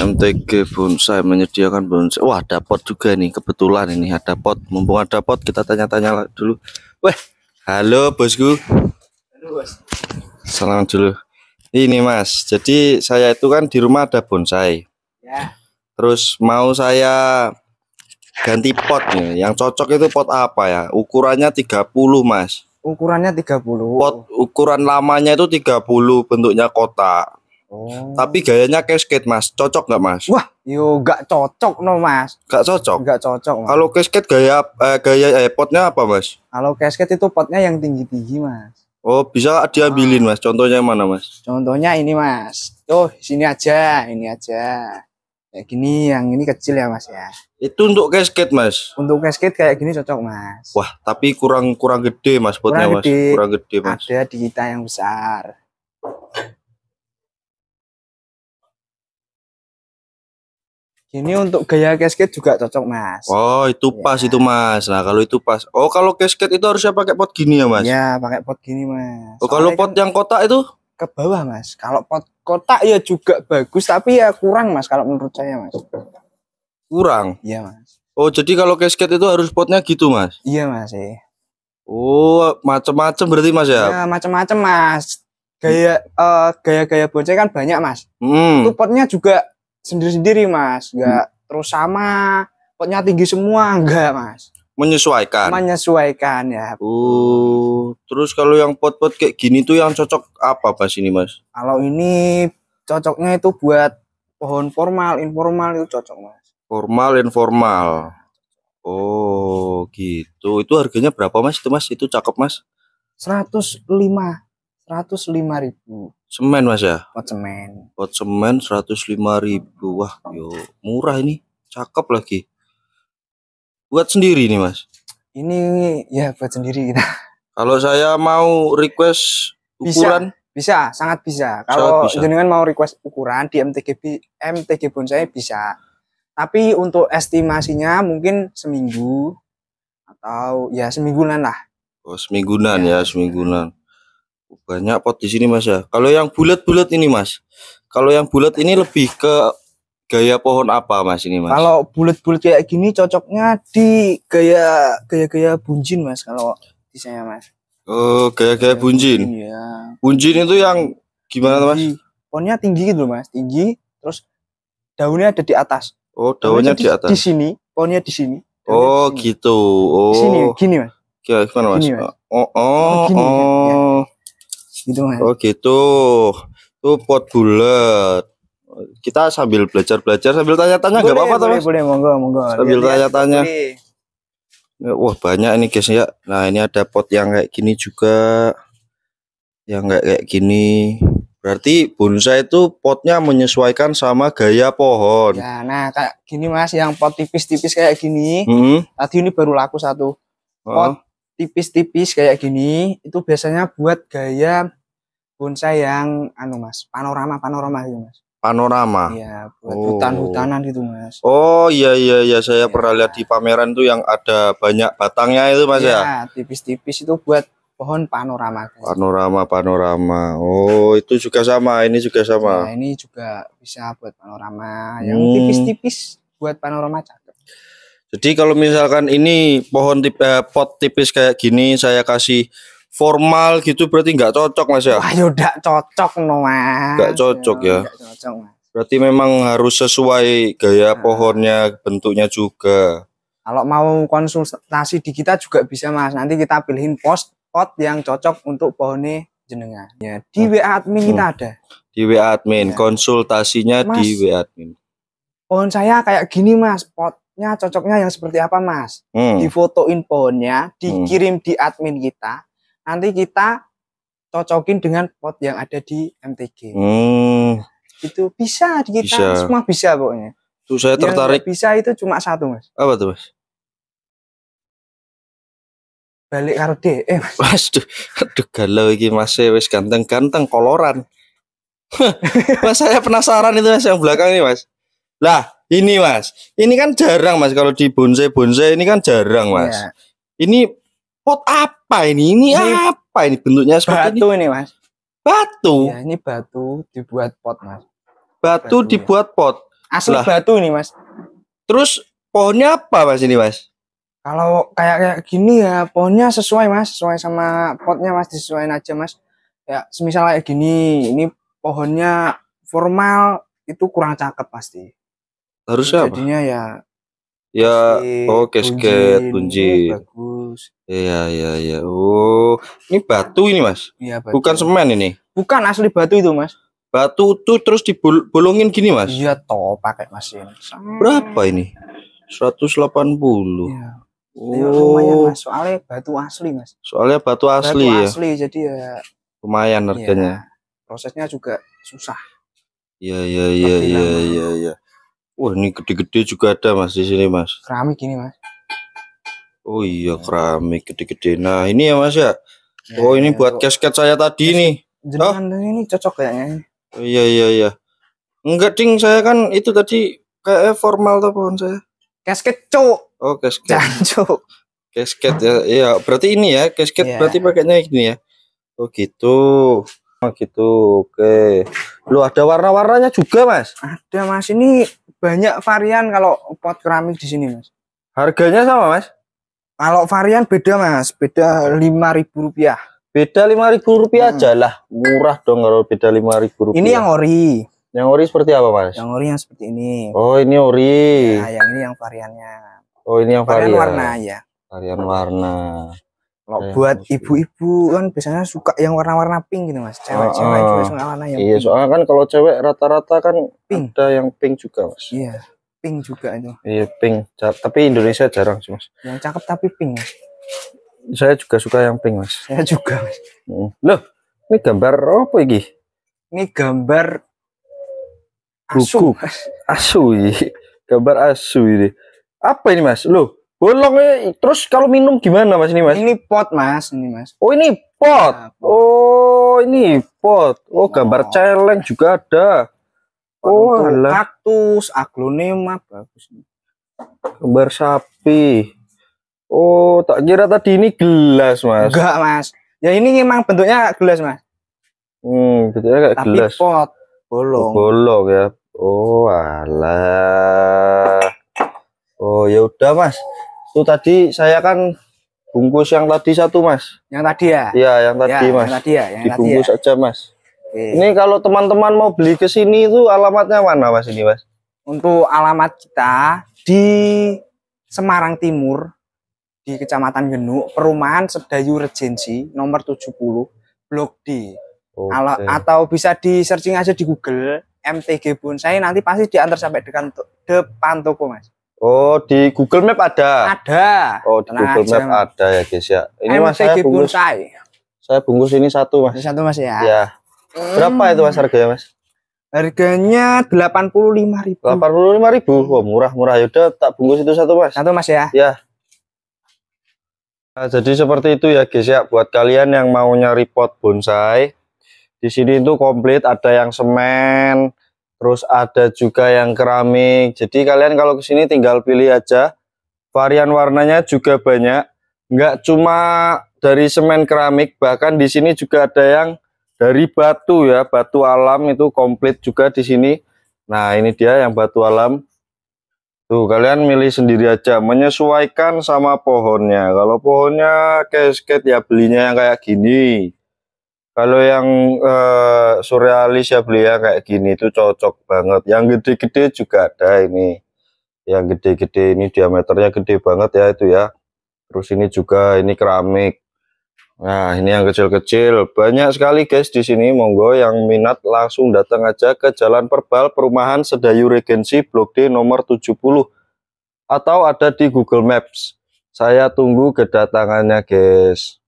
MTG bonsai menyediakan bonsai wah ada pot juga nih kebetulan ini ada pot mumpung ada pot kita tanya-tanya dulu weh halo bosku halo bos salam dulu ini mas jadi saya itu kan di rumah ada bonsai ya terus mau saya ganti pot nih yang cocok itu pot apa ya ukurannya 30 mas ukurannya 30 pot ukuran lamanya itu 30 bentuknya kotak tapi oh. gayanya kayak cascade mas, cocok nggak mas? Wah, yo gak cocok no mas. Nggak cocok. gak cocok. Kalau cascade gaya eh, gaya eh, potnya apa mas? Kalau cascade itu potnya yang tinggi tinggi mas. Oh bisa diambilin oh. mas. Contohnya mana mas? Contohnya ini mas. tuh sini aja, ini aja. Kayak gini, yang ini kecil ya mas ya. Itu untuk cascade mas. Untuk cascade kayak gini cocok mas. Wah tapi kurang kurang gede mas potnya kurang mas. Gede. Kurang gede mas. Ada di kita yang besar. Ini untuk gaya casket juga cocok mas. Oh itu ya. pas itu mas. Nah kalau itu pas. Oh kalau casket itu harusnya pakai pot gini ya mas? Ya pakai pot gini mas. Oh kalau pot kan yang kotak itu? Ke bawah mas. Kalau pot kotak ya juga bagus tapi ya kurang mas kalau menurut saya mas. Kurang? Iya mas. Oh jadi kalau casket itu harus potnya gitu mas? Iya mas Eh. Oh macem-macem berarti mas ya? Ya macem-macem mas. Gaya hmm. uh, eh, gaya gaya bonceng kan banyak mas. Hmm. Itu potnya juga sendiri-sendiri mas nggak hmm. terus sama potnya tinggi semua enggak mas menyesuaikan menyesuaikan ya uh terus kalau yang pot-pot kayak gini tuh yang cocok apa mas ini mas kalau ini cocoknya itu buat pohon formal informal itu cocok mas formal informal oh gitu itu harganya berapa mas itu mas itu cakep mas 105 105 ribu Semen Mas ya? Pot semen. Pot semen 105 ribu. Wah, yo murah ini. Cakep lagi. Buat sendiri nih Mas? Ini ya buat sendiri kita. Kalau saya mau request ukuran bisa, bisa sangat bisa. Kalau jenengan mau request ukuran di MTG MTG Bonsai bisa. Tapi untuk estimasinya mungkin seminggu atau ya semingguan lah. Oh, semingguan ya, ya semingguan banyak pot di sini mas ya kalau yang bulat-bulat ini mas kalau yang bulat ini lebih ke gaya pohon apa mas ini mas kalau bulat-bulat kayak gini cocoknya di gaya gaya-gaya bunjin mas kalau misalnya mas oh gaya-gaya bunjin ya. bunjin itu yang gimana tinggi. mas pohonnya tinggi gitu mas tinggi terus daunnya ada di atas oh daunnya, di, di atas di sini pohonnya di sini oh gitu. di sini. gitu oh di sini gini mas gimana mas, gini, mas. oh oh oh, gini, ya, ya. oh. Ya gitu mas oh gitu tuh pot bulat kita sambil belajar-belajar sambil tanya-tanya nggak apa-apa boleh, boleh monggo monggo sambil tanya-tanya wah banyak ini guys ya nah ini ada pot yang kayak gini juga yang kayak kayak gini Berarti bonsai itu potnya menyesuaikan sama gaya pohon. Ya, nah kayak gini mas, yang pot tipis-tipis kayak gini. Hmm. Tadi ini baru laku satu pot oh tipis-tipis kayak gini itu biasanya buat gaya bonsai yang anu mas panorama panorama gitu mas panorama. ya buat oh. hutan-hutanan gitu, Mas. Oh, iya iya iya, saya ya. pernah lihat di pameran tuh yang ada banyak batangnya itu, Mas ya. Iya, tipis-tipis itu buat pohon panorama. kan? Panorama, panorama. Oh, itu juga sama, ini juga sama. ya, ini juga bisa buat panorama yang hmm. tipis-tipis buat panorama cakep. Jadi kalau misalkan ini pohon tipe eh, pot tipis kayak gini saya kasih formal gitu berarti nggak cocok mas ya? Ayo udah ya cocok no mas. Nggak cocok ya. Berarti memang harus sesuai gaya nah. pohonnya bentuknya juga. Kalau mau konsultasi di kita juga bisa mas. Nanti kita pilihin post pot yang cocok untuk pohonnya jenengan. Ya di WA admin hmm. kita ada. Di WA admin ya. konsultasinya mas, di WA admin. Pohon saya kayak gini mas pot cocoknya cocoknya yang seperti apa mas hmm. difotoin pohonnya hmm. dikirim hmm. di admin kita nanti kita cocokin dengan pot yang ada di MTG hmm. itu bisa di kita bisa. semua bisa pokoknya tuh saya yang tertarik bisa itu cuma satu mas apa tuh mas balik karo de eh mas aduh aduh galau ini mas eh, wis ganteng ganteng koloran mas saya penasaran itu mas yang belakang ini mas lah ini mas, ini kan jarang mas kalau di bonsai bonsai ini kan jarang iya. mas. Ya. Ini pot apa ini? Ini, ini apa ini bentuknya seperti batu ini, ini mas? Batu. Ya, ini batu dibuat pot mas. Batu, batu iya. dibuat ya. pot. Asli lah. batu ini mas. Terus pohonnya apa mas ini mas? Kalau kayak kayak gini ya pohonnya sesuai mas, sesuai sama potnya mas disesuaikan aja mas. Ya semisal kayak gini, ini pohonnya formal itu kurang cakep pasti harusnya jadinya ya ya oke oh, skate kunci oh, bagus iya iya iya oh ini batu ini mas iya, batu. bukan semen ini bukan asli batu itu mas batu tuh terus dibolongin gini mas iya toh pakai mesin berapa ini 180 iya. Oh, iya, mas. Soalnya batu asli mas. Soalnya batu asli batu ya. asli jadi ya. Lumayan iya. harganya. Ya, prosesnya juga susah. Iya iya iya iya, iya iya iya. Wah, ini gede-gede juga ada Mas di sini, Mas. Keramik ini, Mas. Oh iya, keramik gede-gede. Nah, ini ya, Mas ya. ya oh, ini ya, buat casket saya tadi ini. oh. ini cocok kayaknya. Oh, iya, iya, iya. Enggak, ding, saya kan itu tadi kayak formal tuh pohon saya. Casket, cuk. Oh, casket. Jancuk. Casket ya. Iya, berarti ini ya, casket ya. berarti pakainya ini ya. Oh, gitu. Oh gitu, oke. Lu ada warna-warnanya juga, Mas? Ada, Mas. Ini banyak varian kalau pot keramik di sini, Mas. Harganya sama, Mas? Kalau varian beda, Mas. Beda lima ribu rupiah Beda ribu rupiah hmm. aja lah. Murah dong kalau beda lima ribu rupiah Ini yang ori. Yang ori seperti apa, Mas? Yang ori yang seperti ini. Oh, ini ori. Nah, yang ini yang variannya. Oh, ini yang varian. Varian warna ya. Varian warna kalau eh, buat ibu-ibu kan biasanya suka yang warna-warna pink gitu mas cewek-cewek ah, juga ah. suka warna yang iya pink. soalnya kan kalau cewek rata-rata kan pink. ada yang pink juga mas iya pink juga itu iya pink ja tapi Indonesia jarang sih mas yang cakep tapi pink mas saya juga suka yang pink mas saya juga mas hmm. loh ini gambar apa ini ini gambar asu Buku. asu iya. gambar asu ini apa ini mas loh bolong ya terus kalau minum gimana Mas ini Mas? Ini pot Mas, ini Mas. Oh, ini pot. Nah, Oh, ini pot. Oh, gambar oh. celeng juga ada. Oh, alah. kaktus, aglonema bagus Gambar sapi. Oh, tak kira tadi ini gelas Mas. Enggak Mas. Ya ini memang bentuknya gelas Mas. Hmm, bentuknya kayak Tapi gelas. Tapi pot, bolong. bolong ya. Oh, alah. Oh, ya udah, Mas. Itu tadi saya kan bungkus yang tadi satu mas. Yang tadi ya? Iya yang tadi ya, mas. Yang tadi ya. Yang Dibungkus tadi ya. aja mas. Oke. Ini kalau teman-teman mau beli ke sini itu alamatnya mana mas ini mas? Untuk alamat kita di Semarang Timur di Kecamatan Genuk, Perumahan Sedayu Regency nomor 70, Blok D. Atau bisa di searching aja di Google MTG Bonsai nanti pasti diantar sampai dekat depan toko, Mas. Oh, di Google Map ada. Ada. Oh, di Tenang Google aja. Map ada ya, guys ya. Ini Mas saya bungkus. Saya bungkus ini satu, Mas. satu, Mas ya. Ya. Hmm. Berapa itu Mas harganya, Mas? Harganya 85.000. 85.000. Wah, murah-murah. Yaudah, tak bungkus itu satu, Mas. Satu, Mas ya. Ya. Nah, jadi seperti itu ya, guys ya. Buat kalian yang mau nyari pot bonsai, di sini itu komplit ada yang semen, Terus ada juga yang keramik. Jadi kalian kalau kesini tinggal pilih aja. Varian warnanya juga banyak. Enggak cuma dari semen keramik, bahkan di sini juga ada yang dari batu ya, batu alam itu komplit juga di sini. Nah, ini dia yang batu alam. Tuh, kalian milih sendiri aja, menyesuaikan sama pohonnya. Kalau pohonnya casket ya belinya yang kayak gini kalau yang uh, surrealis ya beli yang kayak gini itu cocok banget yang gede-gede juga ada ini yang gede-gede ini diameternya gede banget ya itu ya terus ini juga ini keramik nah ini yang kecil-kecil banyak sekali guys di sini monggo yang minat langsung datang aja ke Jalan Perbal Perumahan Sedayu Regensi Blok D nomor 70 atau ada di Google Maps saya tunggu kedatangannya guys